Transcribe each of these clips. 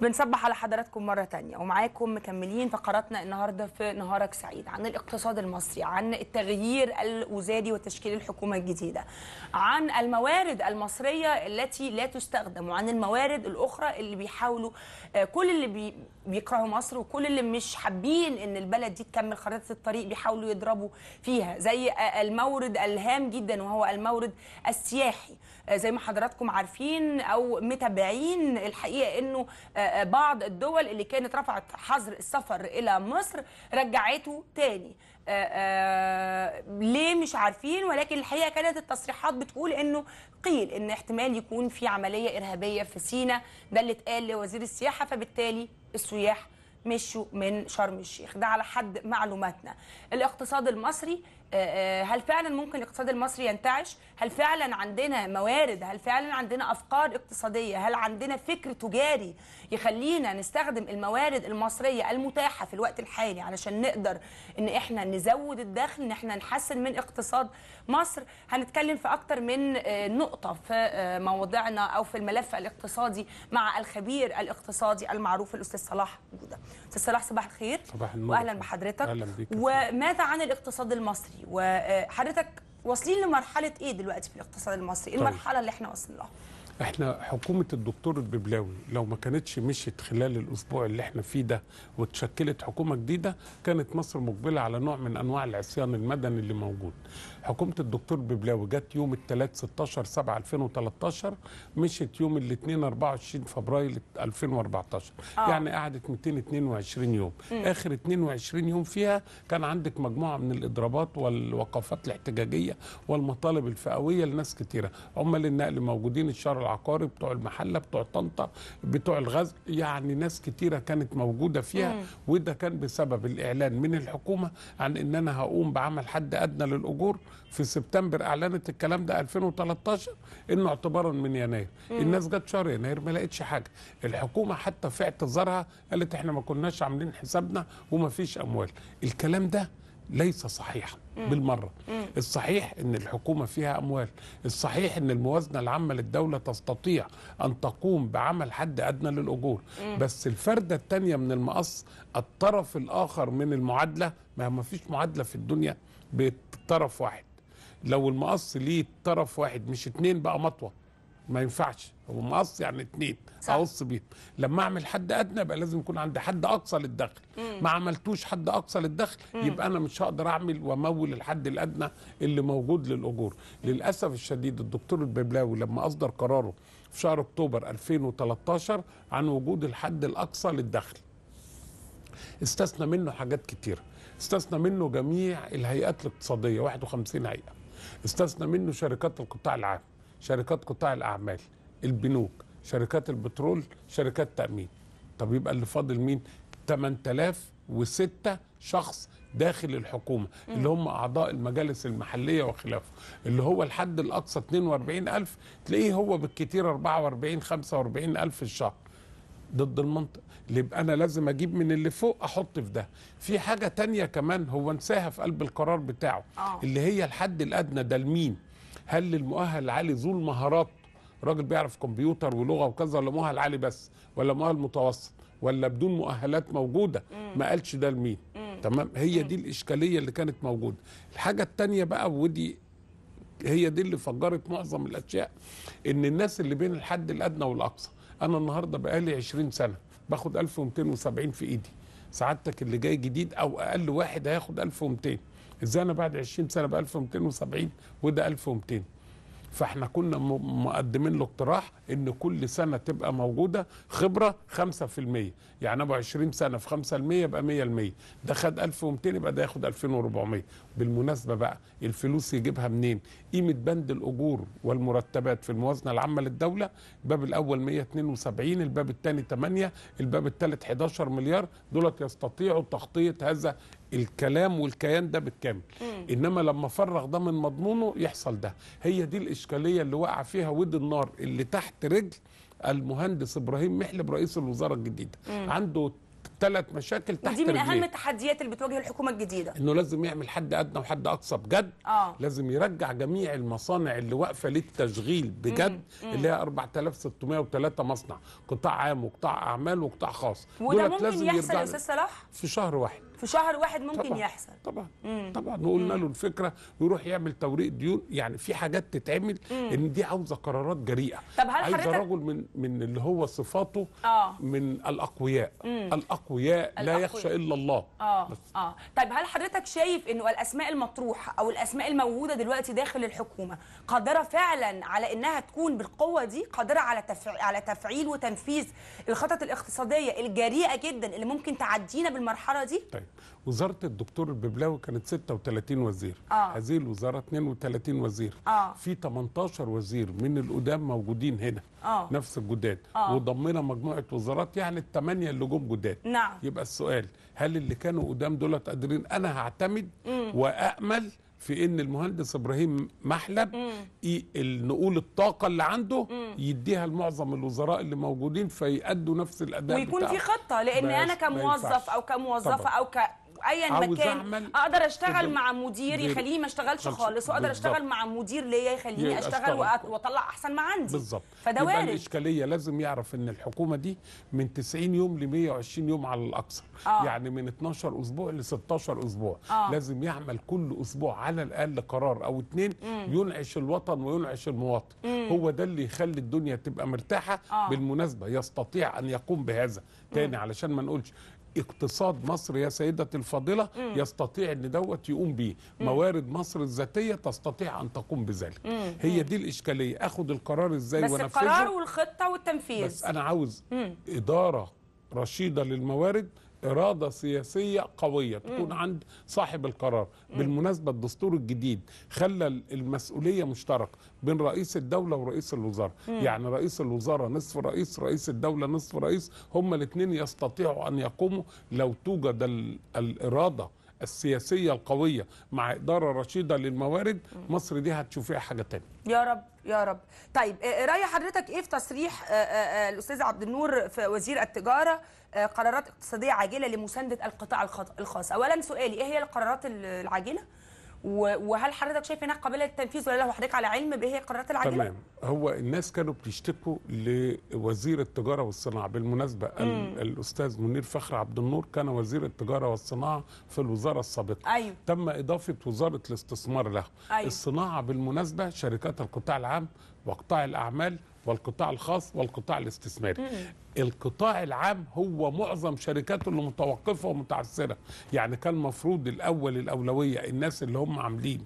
بنصبح على حضراتكم مرة تانية ومعاكم مكملين فقراتنا النهاردة في نهارك سعيد عن الاقتصاد المصري عن التغيير الوزاري وتشكيل الحكومة الجديدة عن الموارد المصرية التي لا تستخدم وعن الموارد الأخرى اللي بيحاولوا آه، كل اللي بي بيكرهوا مصر وكل اللي مش حابين ان البلد دي تكمل خريطة الطريق بيحاولوا يضربوا فيها زي آه، المورد الهام جدا وهو المورد السياحي آه، زي ما حضراتكم عارفين او متابعين الحقيقه انه آه، آه، بعض الدول اللي كانت رفعت حظر السفر الى مصر رجعته تاني ليه مش عارفين ولكن الحقيقه كانت التصريحات بتقول انه قيل ان احتمال يكون في عمليه ارهابيه في سينا ده اللي اتقال لوزير السياحه فبالتالي السياح مشوا من شرم الشيخ ده على حد معلوماتنا الاقتصاد المصري آه، آه، هل فعلا ممكن الاقتصاد المصري ينتعش هل فعلا عندنا موارد هل فعلا عندنا افكار اقتصاديه هل عندنا فكر تجاري يخلينا نستخدم الموارد المصريه المتاحه في الوقت الحالي علشان نقدر ان احنا نزود الدخل ان احنا نحسن من اقتصاد مصر هنتكلم في اكثر من آه، نقطه في موضعنا او في الملف الاقتصادي مع الخبير الاقتصادي المعروف الاستاذ صلاح جوده استاذ صلاح صباح الخير صباح النور واهلا بحضرتك اهلا بيك وماذا عن الاقتصاد المصري المصري وحضرتك واصلين لمرحله ايه دلوقتي في الاقتصاد المصري؟ إيه طيب. المرحله اللي احنا واصلين لها؟ احنا حكومه الدكتور الببلاوي لو ما كانتش مشيت خلال الاسبوع اللي احنا فيه ده وتشكلت حكومه جديده كانت مصر مقبله على نوع من انواع العصيان المدني اللي موجود حكومه الدكتور ببلاوي جت يوم الثلاث 16 7 2013 مشت يوم الاثنين 24 فبراير 2014 آه. يعني قعدت 222 يوم م. اخر 22 يوم فيها كان عندك مجموعه من الاضرابات والوقفات الاحتجاجيه والمطالب الفئويه لناس كتيره عمال النقل موجودين الشارع العقاري بتوع المحله بتوع طنطا بتوع الغزل يعني ناس كتيره كانت موجوده فيها م. وده كان بسبب الاعلان من الحكومه عن ان انا هقوم بعمل حد ادنى للاجور في سبتمبر اعلنت الكلام ده 2013 انه اعتبارا من يناير مم. الناس جت شهر يناير ما لقتش حاجه الحكومه حتى في اعتذارها قالت احنا ما كناش عاملين حسابنا وما فيش اموال الكلام ده ليس صحيحا بالمرة مم. الصحيح أن الحكومة فيها أموال الصحيح أن الموازنة العامة للدولة تستطيع أن تقوم بعمل حد أدنى للأجور مم. بس الفردة الثانية من المقص الطرف الآخر من المعادلة ما فيش معادلة في الدنيا طرف واحد لو المقص ليه طرف واحد مش اتنين بقى مطوه ما ينفعش هو مقص يعني اتنين اقص بيهم لما اعمل حد ادنى يبقى لازم يكون عندي حد اقصى للدخل مم. ما عملتوش حد اقصى للدخل مم. يبقى انا مش هقدر اعمل وامول الحد الادنى اللي موجود للاجور للاسف الشديد الدكتور الببلاوي لما اصدر قراره في شهر اكتوبر 2013 عن وجود الحد الاقصى للدخل استثنى منه حاجات كتيره استثنى منه جميع الهيئات الاقتصاديه 51 هيئه استثنى منه شركات القطاع العام شركات قطاع الاعمال البنوك شركات البترول شركات تامين طب يبقى اللي فاضل مين 8006 شخص داخل الحكومة اللي هم أعضاء المجالس المحلية وخلافه اللي هو الحد الأقصى 42 ألف تلاقيه هو بالكتير 44 45 ألف الشهر ضد المنطق يبقى انا لازم اجيب من اللي فوق احط في ده في حاجه تانية كمان هو انساها في قلب القرار بتاعه أوه. اللي هي الحد الادنى ده لمين هل للمؤهل العالي ذو المهارات راجل بيعرف كمبيوتر ولغه وكذا ولا مؤهل عالي بس ولا مؤهل متوسط ولا بدون مؤهلات موجوده مم. ما قالش ده لمين تمام هي مم. دي الاشكاليه اللي كانت موجوده الحاجه الثانيه بقى ودي هي دي اللي فجرت معظم الاشياء ان الناس اللي بين الحد الادنى والاقصى انا النهارده بقالي 20 سنه باخد 1270 في ايدي سعادتك اللي جاي جديد او اقل واحد هياخد 1200 ازاي انا بعد 20 سنه ب 1270 وده 1200 فاحنا كنا مقدمين له اقتراح ان كل سنه تبقى موجوده خبره 5% يعني ابو 20 سنه في 5% يبقى 100% ده خد 1200 يبقى ده ياخد 2400 بالمناسبه بقى الفلوس يجيبها منين؟ قيمه بند الاجور والمرتبات في الموازنه العامه للدوله الباب الاول 172 الباب الثاني 8 الباب الثالث 11 مليار دولت يستطيعوا تغطيه هذا الكلام والكيان ده بالكامل مم. انما لما فرغ ده من مضمونه يحصل ده هي دي الاشكاليه اللي وقع فيها ود النار اللي تحت رجل المهندس ابراهيم محلب رئيس الوزاره الجديده مم. عنده ثلاث مشاكل تحت ودي من رجليه. اهم التحديات اللي بتواجه الحكومه الجديده انه لازم يعمل حد ادنى وحد اقصى بجد آه. لازم يرجع جميع المصانع اللي واقفه للتشغيل بجد مم. مم. اللي هي 4603 مصنع قطاع عام وقطاع اعمال وقطاع خاص وده ممكن لازم يحصل يا استاذ صلاح في شهر واحد في شهر واحد ممكن طبعًا يحصل طبعا مم. طبعا وقلنا له الفكره ويروح يعمل توريق ديون يعني في حاجات تتعمل مم. ان دي عاوزه قرارات جريئه طب هل عايزه حركة... رجل من من اللي هو صفاته آه. من الاقوياء مم. الأقوياء لا يخشى إلا الله آه آه طيب هل حضرتك شايف أنه الأسماء المطروحة أو الأسماء الموجودة دلوقتي داخل الحكومة قادرة فعلا على أنها تكون بالقوة دي قادرة على تفع... على تفعيل وتنفيذ الخطط الاقتصادية الجريئة جدا اللي ممكن تعدينا بالمرحلة دي؟ طيب وزاره الدكتور الببلاوي كانت 36 وزير آه. هذه الوزاره 32 وزير آه. في 18 وزير من القدام موجودين هنا آه. نفس الجداد آه. وضمنا مجموعه وزارات يعني الثمانيه اللي جم جداد نعم. يبقى السؤال هل اللي كانوا قدام دولت قادرين انا هعتمد مم. وامل في ان المهندس ابراهيم محلب نقول الطاقه اللي عنده مم. يديها لمعظم الوزراء اللي موجودين فيأدوا نفس الاداء ويكون بتاعه. في خطه لان انا كموظف او كموظفه او ك ايا مكان اقدر اشتغل مع مدير يخليني ما اشتغلش خالص واقدر اشتغل مع مدير ليا يخليني اشتغل واطلع احسن ما عندي بالظبط فده وارد الاشكاليه لازم يعرف ان الحكومه دي من 90 يوم ل 120 يوم على الاكثر آه. يعني من 12 اسبوع ل 16 اسبوع آه. لازم يعمل كل اسبوع على الاقل قرار او اتنين ينعش الوطن وينعش المواطن مم. هو ده اللي يخلي الدنيا تبقى مرتاحه آه. بالمناسبه يستطيع ان يقوم بهذا تاني علشان ما نقولش اقتصاد مصر يا سيدتي الفاضله يستطيع ان دوت يقوم بيه موارد مصر الذاتيه تستطيع ان تقوم بذلك هي دي الاشكاليه اخد القرار ازاي بس القرار والخطه والتنفيذ بس انا عاوز اداره رشيده للموارد اراده سياسيه قويه تكون عند صاحب القرار بالمناسبه الدستور الجديد خلى المسؤوليه مشتركه بين رئيس الدوله ورئيس الوزراء يعني رئيس الوزراء نصف رئيس رئيس الدوله نصف رئيس هما الاثنين يستطيعوا ان يقوموا لو توجد الاراده السياسيه القويه مع اداره رشيده للموارد مصر دي هتشوفيها حاجه ثانيه يا رب يا رب طيب آه، آه، راي حضرتك ايه في تصريح آه، الاستاذ عبد النور في وزير التجاره قرارات اقتصاديه عاجله لمسانده القطاع الخاص اولا سؤالي ايه هي القرارات العاجله وهل حضرتك شايف انها قابله للتنفيذ ولا لا هو حضرتك على علم بايه هي القرارات العاجله؟ تمام هو الناس كانوا بتشتكوا لوزير التجاره والصناعه بالمناسبه مم. الاستاذ منير فخر عبد النور كان وزير التجاره والصناعه في الوزاره السابقه أيوه. تم اضافه وزاره الاستثمار له أيوه. الصناعه بالمناسبه شركات القطاع العام وقطاع الاعمال والقطاع الخاص والقطاع الاستثماري مم. القطاع العام هو معظم شركاته اللي متوقفه ومتعثره يعني كان المفروض الاول الاولويه الناس اللي هم عاملين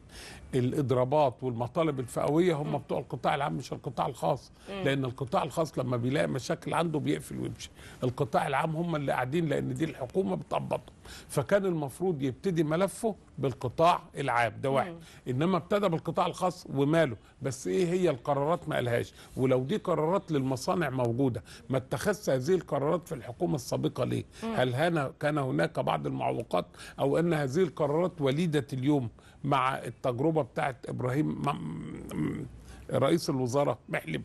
الاضرابات والمطالب الفئويه هم بتوع القطاع العام مش القطاع الخاص لان القطاع الخاص لما بيلاقي مشاكل عنده بيقفل ويمشي القطاع العام هم اللي قاعدين لان دي الحكومه بتقبضه فكان المفروض يبتدي ملفه بالقطاع العام ده واحد انما ابتدى بالقطاع الخاص وماله بس ايه هي القرارات ما قالهاش ولو دي قرارات للمصانع موجوده ما اتخذ اتخذت هذه القرارات في الحكومه السابقه ليه؟ مم. هل هنا كان هناك بعض المعوقات او ان هذه القرارات وليده اليوم مع التجربه بتاعت ابراهيم رئيس الوزراء محلب؟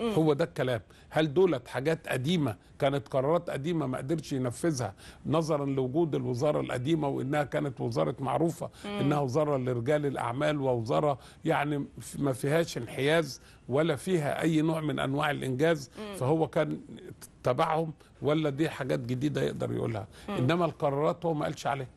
مم. هو ده الكلام هل دولت حاجات قديمه كانت قرارات قديمه ما قدرش ينفذها نظرا لوجود الوزاره القديمه وانها كانت وزاره معروفه مم. انها وزاره لرجال الاعمال ووزاره يعني ما فيهاش انحياز ولا فيها اي نوع من انواع الانجاز مم. فهو كان تبعهم ولا دي حاجات جديده يقدر يقولها مم. انما القرارات هو ما قالش عليها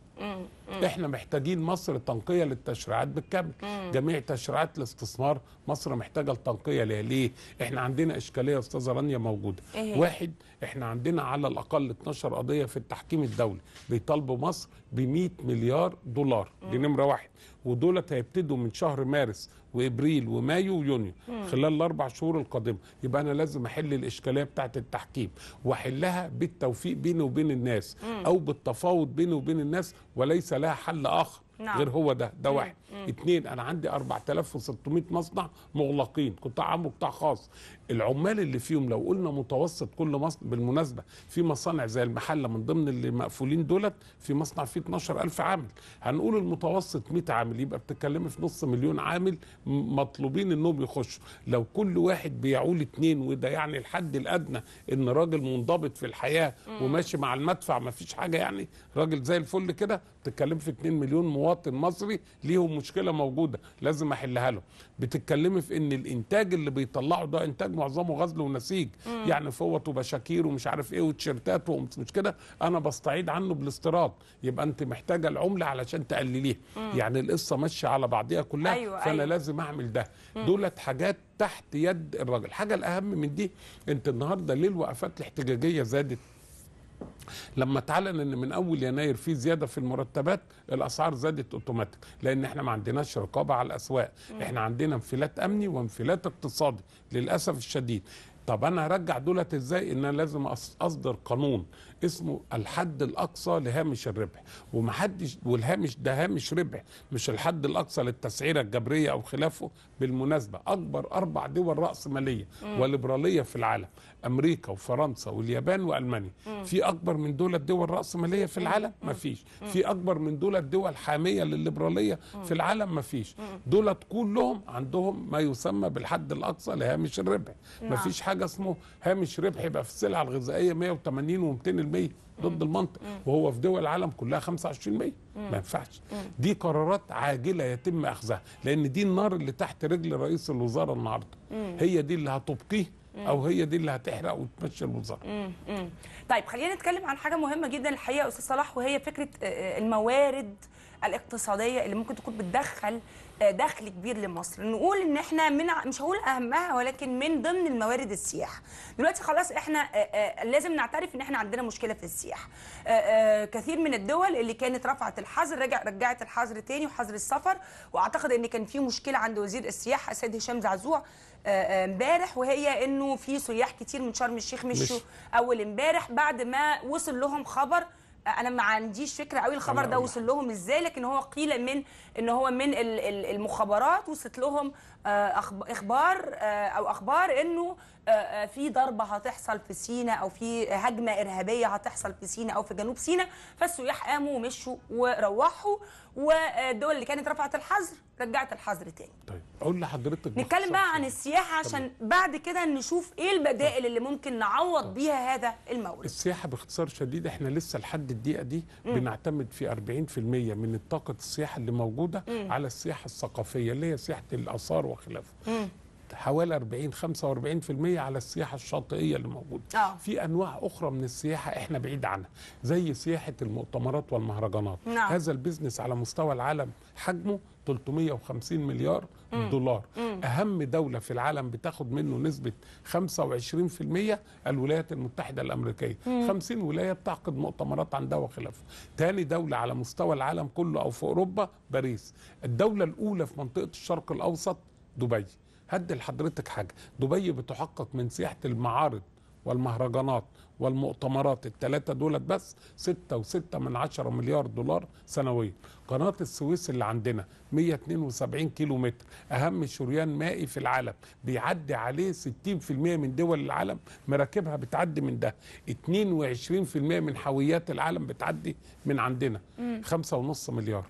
مم. احنا محتاجين مصر تنقيه للتشريعات بالكامل جميع تشريعات الاستثمار مصر محتاجه التنقيه ليه ليه احنا عندنا اشكاليه يا استاذه رانيا موجوده إيه؟ واحد احنا عندنا على الاقل 12 قضيه في التحكيم الدولي بيطالبوا مصر ب 100 مليار دولار دي نمره واحد ودولت هيبتدوا من شهر مارس وابريل ومايو ويونيو خلال الاربع شهور القادمه يبقى انا لازم احل الاشكاليه بتاعه التحكيم واحلها بالتوفيق بيني وبين الناس او بالتفاوض بيني وبين الناس وليس لها حل اخر نعم. غير هو ده ده واحد مم. اتنين انا عندي 4600 مصنع مغلقين قطاع عام وقطاع خاص العمال اللي فيهم لو قلنا متوسط كل مصنع بالمناسبه في مصانع زي المحله من ضمن اللي مقفولين دولت في مصنع فيه 12000 عامل هنقول المتوسط 100 عامل يبقى بتتكلمي في نص مليون عامل مطلوبين انهم يخشوا لو كل واحد بيعول اتنين وده يعني الحد الادنى ان راجل منضبط في الحياه مم. وماشي مع المدفع ما فيش حاجه يعني راجل زي الفل كده بتتكلمي في 2 مليون مواطن مواطن مصري ليهم مشكله موجوده لازم احلها لهم بتتكلمي في ان الانتاج اللي بيطلعه ده انتاج معظمه غزل ونسيج مم. يعني فوط وبشاكير ومش عارف ايه وتيشيرتات ومش كده انا بستعيد عنه بالاستيراد يبقى انت محتاجه العمله علشان تقلليها يعني القصه ماشيه على بعضها كلها أيوة فانا أيوة. لازم اعمل ده دولت حاجات تحت يد الراجل الحاجه الاهم من دي انت النهارده ليه الوقفات الاحتجاجيه زادت لما تعلن ان من اول يناير في زياده في المرتبات الاسعار زادت اوتوماتيك لان احنا ما عندناش رقابه على الاسواق احنا عندنا انفلات امني وانفلات اقتصادي للاسف الشديد طب انا هرجع دولت ازاي ان انا لازم اصدر قانون اسمه الحد الاقصى لهامش الربح ومحدش والهامش ده هامش ربح مش الحد الاقصى للتسعيره الجبريه او خلافه بالمناسبه اكبر اربع دول راس ماليه وليبراليه في العالم امريكا وفرنسا واليابان والمانيا م. في اكبر من دول دول راسماليه في العالم ما فيش في اكبر من دول دول حاميه للليبراليه في العالم ما فيش دول كلهم عندهم ما يسمى بالحد الاقصى لهامش الربح ما نعم. فيش حاجه اسمه هامش ربح يبقى في السلع الغذائيه 180 و200% ضد المنطق وهو في دول العالم كلها 25% ما ينفعش دي قرارات عاجله يتم اخذها لان دي النار اللي تحت رجل رئيس الوزراء النهارده هي دي اللي هتبقيه او هي دي اللي هتحرق وتمشي الوزاره طيب خلينا نتكلم عن حاجه مهمه جدا الحقيقه استاذ صلاح وهي فكره آه، آه، الموارد الاقتصاديه اللي ممكن تكون بتدخل آه، دخل كبير لمصر نقول ان احنا من مش هقول اهمها ولكن من ضمن الموارد السياحه دلوقتي خلاص احنا آه، آه، لازم نعترف ان احنا عندنا مشكله في السياحه كثير من الدول اللي كانت رفعت الحظر رجع رجعت الحظر تاني وحظر السفر واعتقد ان كان في مشكله عند وزير السياحه السيد هشام زعزوع امبارح وهي انه في سياح كتير من شرم الشيخ مشوا اول امبارح بعد ما وصل لهم خبر انا ما عنديش فكره قوي الخبر ده وصل لهم ازاي لكن هو قيل من ان هو من المخابرات وصلت لهم آه، اخبار آه، او اخبار انه آه، في ضربه هتحصل في سينا او في هجمه ارهابيه هتحصل في سينا او في جنوب سينا فالسياح قاموا ومشوا وروحوا والدول اللي كانت رفعت الحظر رجعت الحظر تاني طيب اقول لحضرتك نتكلم بقى عن السياحه عشان طيب. بعد كده نشوف ايه البدائل طيب. اللي ممكن نعوض طيب. بيها هذا المورد السياحه باختصار شديد احنا لسه لحد الدقيقه دي م. بنعتمد في 40% من طاقه السياحه اللي موجوده م. على السياحه الثقافيه اللي هي سياحه الاثار وخلافه حوالي 40 45% على السياحه الشاطئيه اللي موجوده أوه. في انواع اخرى من السياحه احنا بعيد عنها زي سياحه المؤتمرات والمهرجانات نعم. هذا البزنس على مستوى العالم حجمه 350 مليار مم. دولار مم. اهم دوله في العالم بتاخد منه نسبه 25% الولايات المتحده الامريكيه مم. 50 ولايه بتعقد مؤتمرات عندها وخلافه ثاني دوله على مستوى العالم كله او في اوروبا باريس الدوله الاولى في منطقه الشرق الاوسط دبي هدي لحضرتك حاجه دبي بتحقق من سياحه المعارض والمهرجانات والمؤتمرات الثلاثة دولت بس ستة وستة من عشرة مليار دولار سنويا قناة السويس اللي عندنا 172 كيلو متر أهم شريان مائي في العالم بيعدي عليه 60% من دول العالم مراكبها بتعدي من ده 22% من حاويات العالم بتعدي من عندنا 5.5 مليار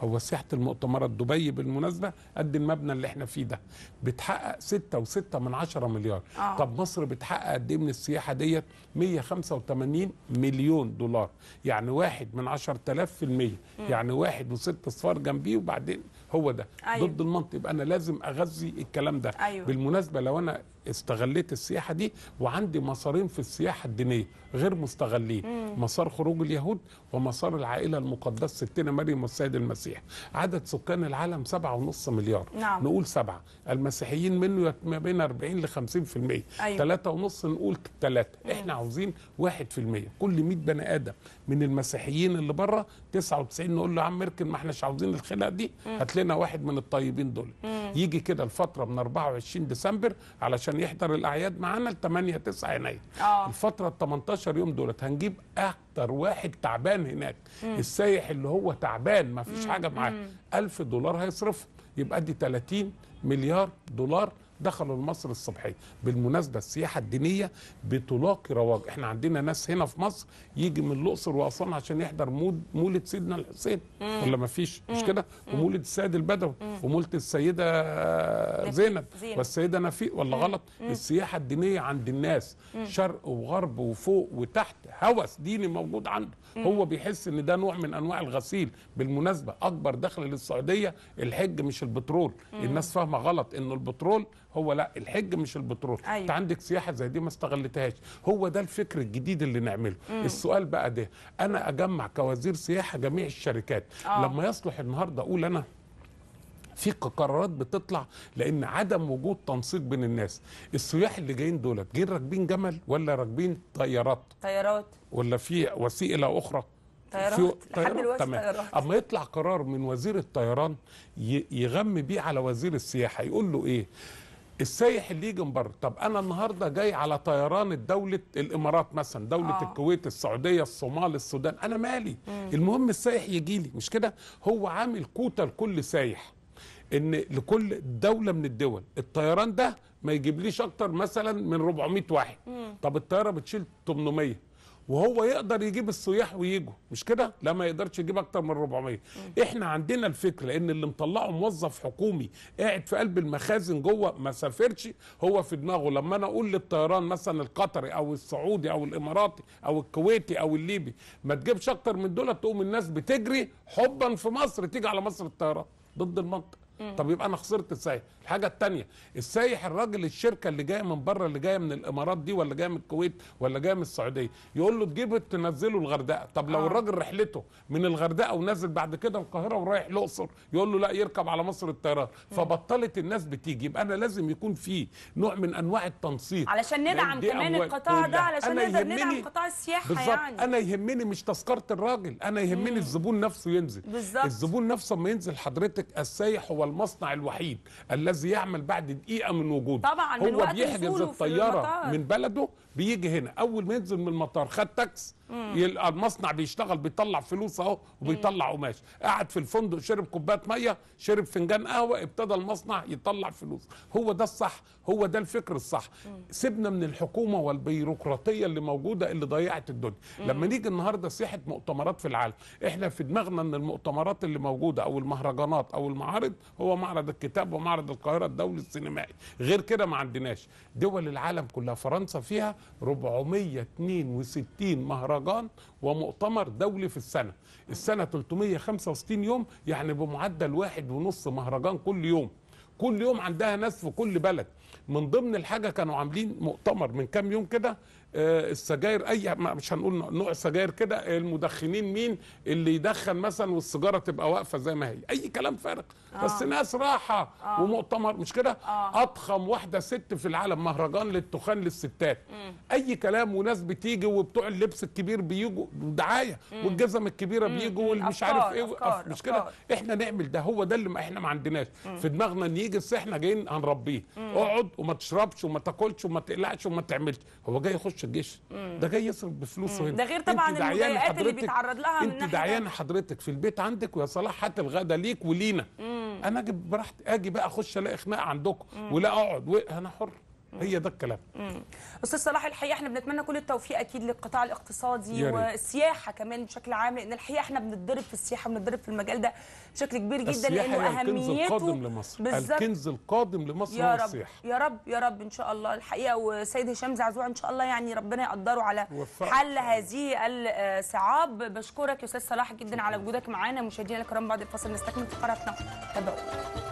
هو ساحه المؤتمرات دبي بالمناسبه قد المبنى اللي احنا فيه ده بتحقق 6.6 من عشرة مليار آه. طب مصر بتحقق قد ايه من السياحه ديت 185 مليون دولار يعني واحد من تلاف في المية م. يعني واحد وست صفار جنبيه وبعدين هو ده أيوه. ضد المنطق يبقى انا لازم اغذي الكلام ده أيوه. بالمناسبه لو انا استغليت السياحه دي وعندي مسارين في السياحه الدينيه غير مستغلين مسار خروج اليهود ومسار العائله المقدسه ستنا مريم والسيد المسيح عدد سكان العالم سبعة ونص مليار نعم. نقول سبعة المسيحيين منه ما بين 40 ل 50% أيوة. ثلاثة ونص نقول ثلاثة احنا عاوزين 1% كل 100 بني ادم من المسيحيين اللي بره 99 نقول له يا عم اركن ما احناش عاوزين الخناقه دي هات لنا واحد من الطيبين دول مم. يجي كده الفتره من 24 ديسمبر علشان يحضر الاعياد معانا ل 8 9 يناير آه. الفتره ال 18 يوم دولت هنجيب اكتر واحد تعبان هناك مم. السايح اللي هو تعبان ما فيش حاجه معاه 1000 دولار هيصرفه يبقى دي 30 مليار دولار دخلوا لمصر الصبحيه بالمناسبه السياحه الدينيه بتلاقي رواج احنا عندنا ناس هنا في مصر يجي من الاقصر واسوان عشان يحضر مولد سيدنا الحسين ولا ما فيش مش كده ومولد السيد البدوي وملت السيده زينب والسيده نفيق ولا غلط السياحه الدينيه عند الناس شرق وغرب وفوق وتحت هوس ديني موجود عنده هو بيحس ان ده نوع من انواع الغسيل بالمناسبه اكبر دخل للسعوديه الحج مش البترول الناس فاهمه غلط انه البترول هو لا الحج مش البترول أيوة. انت عندك سياحه زي دي ما استغلتهاش هو ده الفكر الجديد اللي نعمله مم. السؤال بقى ده انا اجمع كوزير سياحه جميع الشركات آه. لما يصلح النهارده اقول انا في قرارات بتطلع لان عدم وجود تنسيق بين الناس السياح اللي جايين دولت جايين راكبين جمل ولا راكبين طيارات طيارات ولا في وسيله اخرى طيارات لحد دلوقتي طيارات. اما يطلع قرار من وزير الطيران يغم بيه على وزير السياحه يقول له ايه السايح اللي يجي من بره طب انا النهارده جاي على طيران دوله الامارات مثلا دوله آه. الكويت السعوديه الصومال السودان انا مالي مم. المهم السايح يجي لي مش كده هو عامل كوتا لكل سايح ان لكل دوله من الدول الطيران ده ما يجيبليش اكتر مثلا من 400 واحد مم. طب الطياره بتشيل 800 وهو يقدر يجيب السياح ويجوا مش كده لا ما يقدرش يجيب اكتر من 400 مم. احنا عندنا الفكره ان اللي مطلعه موظف حكومي قاعد في قلب المخازن جوه ما سافرش هو في دماغه لما انا اقول للطيران مثلا القطري او السعودي او الاماراتي او الكويتي او الليبي ما تجيبش اكتر من دول تقوم الناس بتجري حبا في مصر تيجي على مصر الطيران ضد المنطق طب يبقى انا خسرت السايح الحاجه الثانيه السايح الراجل الشركه اللي جايه من بره اللي جايه من الامارات دي ولا جايه من الكويت ولا جايه من السعوديه يقول له تجيبه تنزله الغردقه طب لو آه. الراجل رحلته من الغردقه ونزل بعد كده القاهره ورايح الاقصر يقول له لا يركب على مصر الطيران فبطلت الناس بتيجي يبقى انا لازم يكون في نوع من انواع التنسيق علشان ندعم كمان القطاع ده علشان نقدر ندعم قطاع السياحه بالزبط. يعني انا يهمني مش تذكره الراجل انا يهمني مم. الزبون نفسه ينزل بالزبط. الزبون نفسه ما ينزل حضرتك السايح هو المصنع الوحيد الذي يعمل بعد دقيقه من وجوده طبعا هو بيحجز الطياره من بلده بيجي هنا اول ما ينزل من المطار خد تاكس يلقى المصنع بيشتغل بيطلع فلوس اهو وبيطلع قماش قعد في الفندق شرب كوبايه ميه شرب فنجان قهوه ابتدى المصنع يطلع فلوس هو ده الصح هو ده الفكر الصح سيبنا من الحكومه والبيروقراطيه اللي موجوده اللي ضيعت الدنيا لما نيجي النهارده سياحه مؤتمرات في العالم احنا في دماغنا ان المؤتمرات اللي موجوده او المهرجانات او المعارض هو معرض الكتاب ومعرض القاهره الدولي السينمائي غير كده ما عندناش دول العالم كلها فرنسا فيها 462 مهرجان ومؤتمر دولي في السنه السنه 365 يوم يعني بمعدل واحد ونص مهرجان كل يوم كل يوم عندها ناس في كل بلد من ضمن الحاجه كانوا عاملين مؤتمر من كام يوم كده آه، السجاير اي مش هنقول نوع سجاير كده المدخنين مين اللي يدخن مثلا والسيجاره تبقى واقفه زي ما هي اي كلام فارغ آه. بس ناس راحه آه. ومؤتمر مش كده آه. اضخم واحده ست في العالم مهرجان للتخان للستات مم. اي كلام وناس بتيجي وبتوع اللبس الكبير بيجوا دعايه والجزم الكبيره بيجوا والمش عارف ايه أفكار. مش كده احنا نعمل ده هو ده اللي احنا ما عندناش في دماغنا ان يجي احنا جايين هنربيه اقعد وما تشربش وما تاكلش وما تقلعش وما تعملش هو جاي يخش يخش الجيش ده جاي يصرف بفلوسه هنا ده غير طبعا المضايقات اللي بيتعرض لها من انت دعيان حضرتك في البيت عندك ويا صلاح هات الغدا ليك ولينا انا اجي براحتي اجي بقى اخش الاقي خناقه عندكم ولا اقعد انا حر هي ده الكلام استاذ صلاح الحقيقه احنا بنتمنى كل التوفيق اكيد للقطاع الاقتصادي والسياحه كمان بشكل عام لان الحقيقه احنا بنتضرب في السياحه وبنتضرب في المجال ده بشكل كبير جدا لانه اهميته الكنز القادم لمصر الكنز القادم لمصر يا رب السياحه يا رب يا رب ان شاء الله الحقيقه وسيد هشام زعزوع ان شاء الله يعني ربنا يقدره على وفق. حل هذه الصعاب بشكرك يا استاذ صلاح جدا على وجودك معانا مشاهدينا الكرام بعد الفاصل نستكمل قناتنا تابعوا